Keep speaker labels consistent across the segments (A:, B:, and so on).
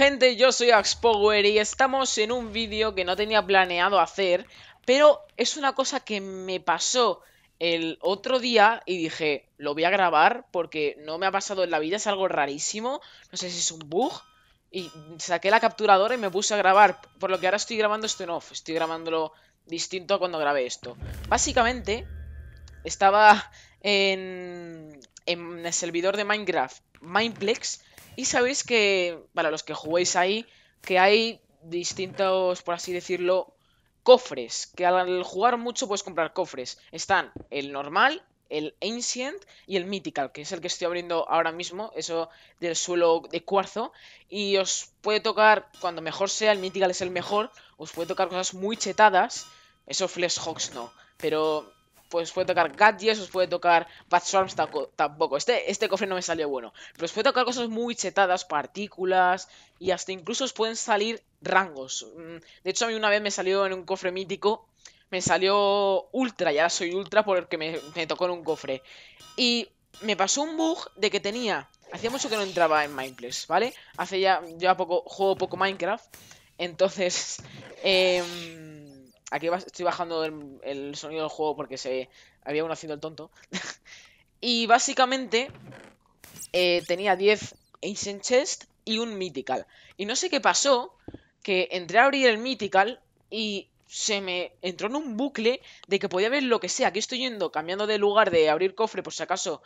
A: gente, yo soy Axpower y estamos en un vídeo que no tenía planeado hacer, pero es una cosa que me pasó el otro día y dije, lo voy a grabar porque no me ha pasado en la vida, es algo rarísimo, no sé si es un bug, y saqué la capturadora y me puse a grabar, por lo que ahora estoy grabando esto en off, estoy grabándolo distinto a cuando grabé esto. Básicamente, estaba en, en el servidor de Minecraft, Mineplex, y sabéis que, para los que juguéis ahí, que hay distintos, por así decirlo, cofres. Que al jugar mucho puedes comprar cofres. Están el normal, el Ancient y el Mythical, que es el que estoy abriendo ahora mismo, eso del suelo de cuarzo. Y os puede tocar, cuando mejor sea, el Mythical es el mejor, os puede tocar cosas muy chetadas, eso Hawks no. Pero pues puede tocar gadgets, os puede tocar Swarms, tampoco. Este, este cofre no me salió bueno. Pero os puede tocar cosas muy chetadas, partículas y hasta incluso os pueden salir rangos. Mm, de hecho, a mí una vez me salió en un cofre mítico, me salió ultra, ya soy ultra porque me, me tocó en un cofre. Y me pasó un bug de que tenía, hacía mucho que no entraba en Minecraft, ¿vale? Hace ya, ya poco, juego poco Minecraft. Entonces, em, Aquí estoy bajando el, sonido del juego porque se había uno haciendo el tonto. y básicamente eh, tenía 10 Ancient Chest y un Mythical. Y no sé qué pasó, que entré a abrir el Mythical y se me entró en un bucle de que podía ver lo que sea. Aquí estoy yendo, cambiando de lugar, de abrir cofre por si acaso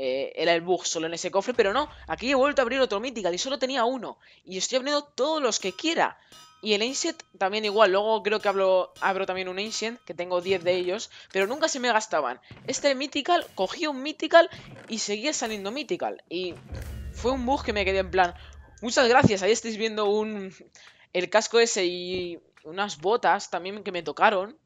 A: eh, era el bug solo en ese cofre, pero no, aquí he vuelto a abrir otro Mythical y solo tenía uno. Y estoy abriendo todos los que quiera. Y el Ancient también igual, luego creo que abro también un Ancient, que tengo 10 de ellos, pero nunca se me gastaban. Este Mythical, cogí un Mythical y seguía saliendo Mythical. Y fue un bug que me quedé en plan, muchas gracias, ahí estáis viendo un... el casco ese y unas botas también que me tocaron.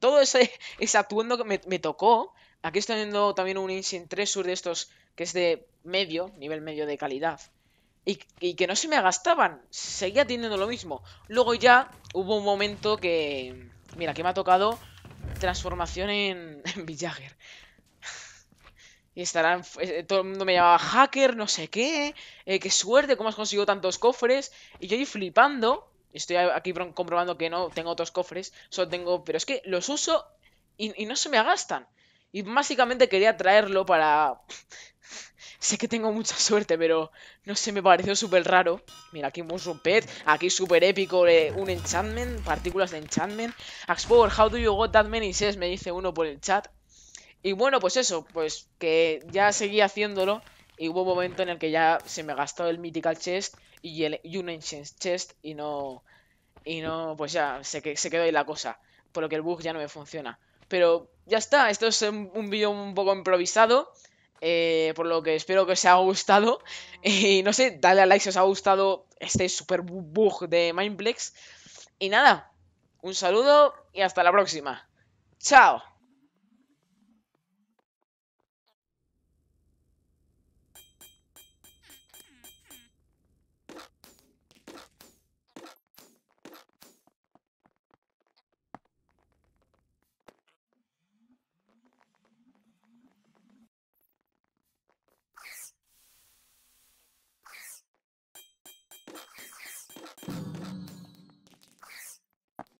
A: todo ese, ese atuendo que me, me tocó, Aquí estoy viendo también un Instinct 3 Sur de estos que es de medio, nivel medio de calidad. Y, que no se me gastaban. Seguía teniendo lo mismo. Luego ya hubo un momento que... Mira, que me ha tocado transformación en, Villager. y estarán... Eh, todo el mundo me llamaba hacker, no sé qué. Eh, qué suerte, cómo has conseguido tantos cofres. Y yo ahí flipando. Estoy aquí comprobando que no tengo otros cofres. Solo tengo... Pero es que los uso y, y no se me gastan. Y básicamente quería traerlo para... sé que tengo mucha suerte, pero no sé, me pareció súper raro. Mira, aquí un Pet, aquí súper épico, de eh, un enchantment, partículas de enchantment. Axpower, Power, how do you got that many says? Me dice uno por el chat. Y bueno, pues eso, pues que ya seguí haciéndolo. Y hubo un momento en el que ya se me gastó el Mythical Chest y el un Ancient Chest y no... Y no, pues ya, se, se quedó ahí la cosa. Por lo que el bug ya no me funciona. Pero ya está, esto es un, vídeo un poco improvisado. Eh, por lo que espero que os haya gustado. Y no sé, dale a like si os ha gustado este super bug de Mindplex. Y nada, un saludo y hasta la próxima. ¡Chao!